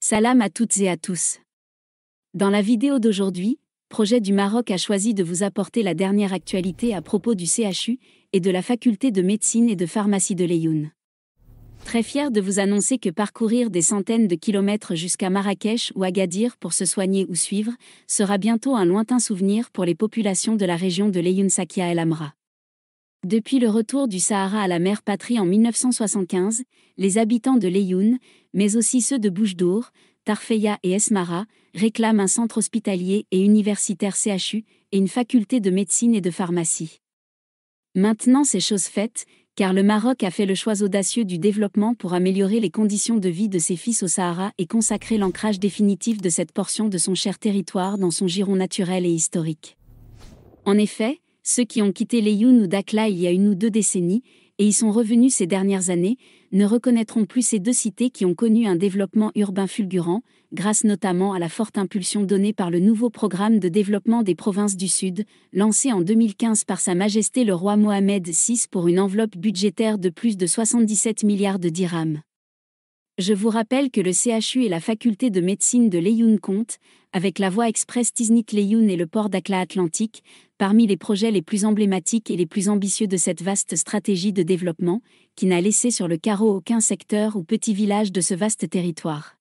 Salam à toutes et à tous. Dans la vidéo d'aujourd'hui, Projet du Maroc a choisi de vous apporter la dernière actualité à propos du CHU et de la faculté de médecine et de pharmacie de l'Eyoun. Très fier de vous annoncer que parcourir des centaines de kilomètres jusqu'à Marrakech ou Agadir pour se soigner ou suivre sera bientôt un lointain souvenir pour les populations de la région de leyoun Sakia El Amra. Depuis le retour du Sahara à la mère patrie en 1975, les habitants de Leyoun, mais aussi ceux de Boujdour, Tarfeya et Esmara, réclament un centre hospitalier et universitaire CHU et une faculté de médecine et de pharmacie. Maintenant c'est chose faite, car le Maroc a fait le choix audacieux du développement pour améliorer les conditions de vie de ses fils au Sahara et consacrer l'ancrage définitif de cette portion de son cher territoire dans son giron naturel et historique. En effet, ceux qui ont quitté Leyun ou d'Akla il y a une ou deux décennies, et y sont revenus ces dernières années, ne reconnaîtront plus ces deux cités qui ont connu un développement urbain fulgurant, grâce notamment à la forte impulsion donnée par le nouveau programme de développement des provinces du Sud, lancé en 2015 par Sa Majesté le roi Mohamed VI pour une enveloppe budgétaire de plus de 77 milliards de dirhams. Je vous rappelle que le CHU et la faculté de médecine de Leyun comptent, avec la voie express Tiznik-Leyoun et le port d'Akla Atlantique, parmi les projets les plus emblématiques et les plus ambitieux de cette vaste stratégie de développement, qui n'a laissé sur le carreau aucun secteur ou petit village de ce vaste territoire.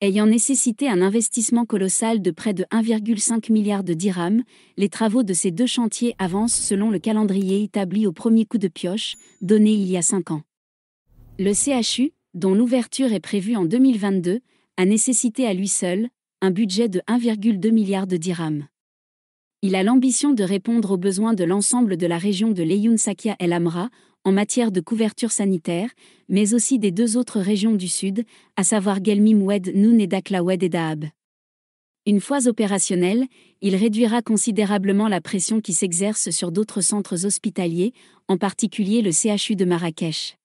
Ayant nécessité un investissement colossal de près de 1,5 milliard de dirhams, les travaux de ces deux chantiers avancent selon le calendrier établi au premier coup de pioche, donné il y a cinq ans. Le CHU, dont l'ouverture est prévue en 2022, a nécessité à lui seul un budget de 1,2 milliard de dirhams. Il a l'ambition de répondre aux besoins de l'ensemble de la région de l'Eyoun Sakia El Amra en matière de couverture sanitaire, mais aussi des deux autres régions du sud, à savoir Gelmim Oued Noun et Daklawed et Dahab. Une fois opérationnel, il réduira considérablement la pression qui s'exerce sur d'autres centres hospitaliers, en particulier le CHU de Marrakech.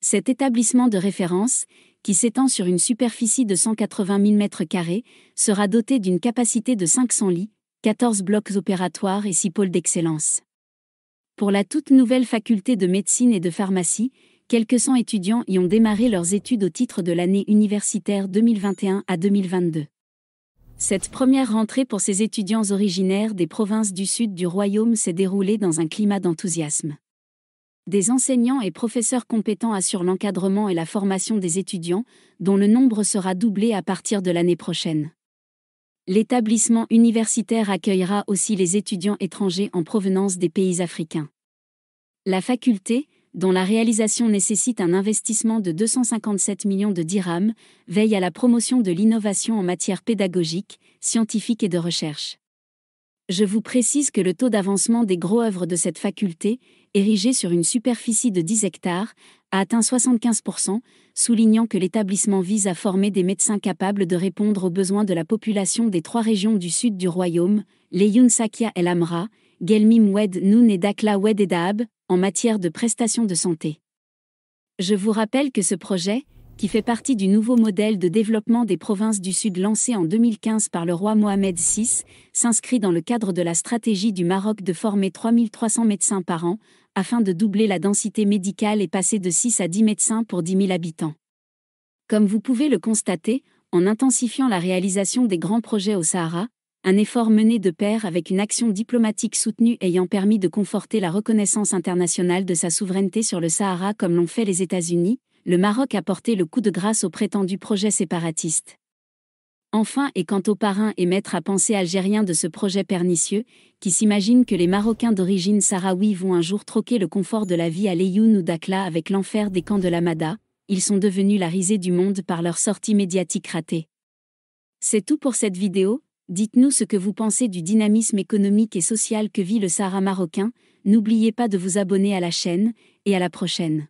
Cet établissement de référence, qui s'étend sur une superficie de 180 000 m2, sera doté d'une capacité de 500 lits, 14 blocs opératoires et 6 pôles d'excellence. Pour la toute nouvelle faculté de médecine et de pharmacie, quelques 100 étudiants y ont démarré leurs études au titre de l'année universitaire 2021 à 2022. Cette première rentrée pour ces étudiants originaires des provinces du sud du royaume s'est déroulée dans un climat d'enthousiasme. Des enseignants et professeurs compétents assurent l'encadrement et la formation des étudiants, dont le nombre sera doublé à partir de l'année prochaine. L'établissement universitaire accueillera aussi les étudiants étrangers en provenance des pays africains. La faculté, dont la réalisation nécessite un investissement de 257 millions de dirhams, veille à la promotion de l'innovation en matière pédagogique, scientifique et de recherche. Je vous précise que le taux d'avancement des gros œuvres de cette faculté, érigée sur une superficie de 10 hectares, a atteint 75%, soulignant que l'établissement vise à former des médecins capables de répondre aux besoins de la population des trois régions du sud du royaume, les Yunsakia El Amra, Gelmim Wed Noun et Dakla Wed Edaab, en matière de prestations de santé. Je vous rappelle que ce projet, qui fait partie du nouveau modèle de développement des provinces du Sud lancé en 2015 par le roi Mohamed VI, s'inscrit dans le cadre de la stratégie du Maroc de former 3300 médecins par an, afin de doubler la densité médicale et passer de 6 à 10 médecins pour 10 000 habitants. Comme vous pouvez le constater, en intensifiant la réalisation des grands projets au Sahara, un effort mené de pair avec une action diplomatique soutenue ayant permis de conforter la reconnaissance internationale de sa souveraineté sur le Sahara comme l'ont fait les États-Unis, le Maroc a porté le coup de grâce au prétendu projet séparatiste. Enfin et quant aux parrains et maîtres à penser algériens de ce projet pernicieux, qui s'imaginent que les Marocains d'origine sahraoui vont un jour troquer le confort de la vie à Leyoun ou d'Akla avec l'enfer des camps de l'Amada, ils sont devenus la risée du monde par leur sortie médiatique ratée. C'est tout pour cette vidéo, dites-nous ce que vous pensez du dynamisme économique et social que vit le Sahara marocain, n'oubliez pas de vous abonner à la chaîne, et à la prochaine.